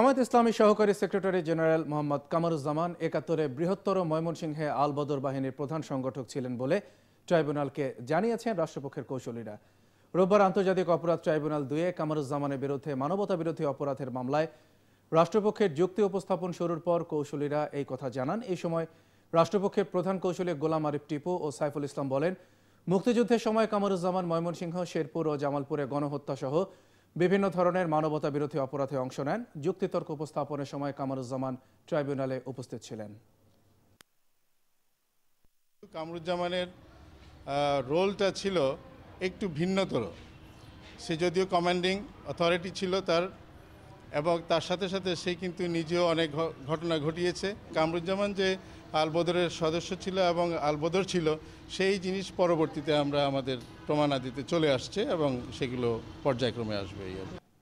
জামায়াত ইসলামী সহকারী secretary general Mohammad Kamaruzzaman একাত্তরে বৃহত্তর ময়মনসিংহে আল বদর বাহিনীর প্রধান সংগঠক ছিলেন বলে ট্রাইব্যুনালকে জানিয়েছেন রাষ্ট্রপক্ষের কৌশলীরা রোববার আন্তর্জাতিক অপরাধ ট্রাইব্যুনাল দুয়ে কামারুজ্জামানের বিরুদ্ধে মানবতা বিরোধী অপরাধের মামলায় রাষ্ট্রপক্ষের যুক্তি উপস্থাপন শুরুর পর কৌশলীরা এই কথা জানান এই সময় রাষ্ট্রপক্ষের প্রধান কৌশলী গোলাম আরিফ টিপু ও সাইফুল ইসলাম বলেন মুক্তিযুদ্ধের সময় কামরুজ্জামান ময়মনসিংহ শেরপুর ও জামালপুরে গণহত্যা সহ বিভিন্ন ধরনের মানবতা বিরোধী অপরাধে অংশ নেন যুক্তিতর্ক উপস্থাপনের সময় কামারুজ্জামান ট্রাইব্যুনালে উপস্থিত ছিলেন কামরুজ্জামানের রোলটা ছিল একটু ভিন্নতর সে যদিও কমান্ডিং অথরিটি ছিল তার এবং তার সাথে সাথে সে কিন্তু নিজেও অনেক ঘটনা ঘটিয়েছে কামরুজ্জামান যে আলবদরের সদস্য ছিল এবং আলবদর ছিল সেই জিনিস পরবর্তীতে আমরা আমাদের দিতে চলে আসছে এবং সেগুলো পর্যায়ক্রমে আসবে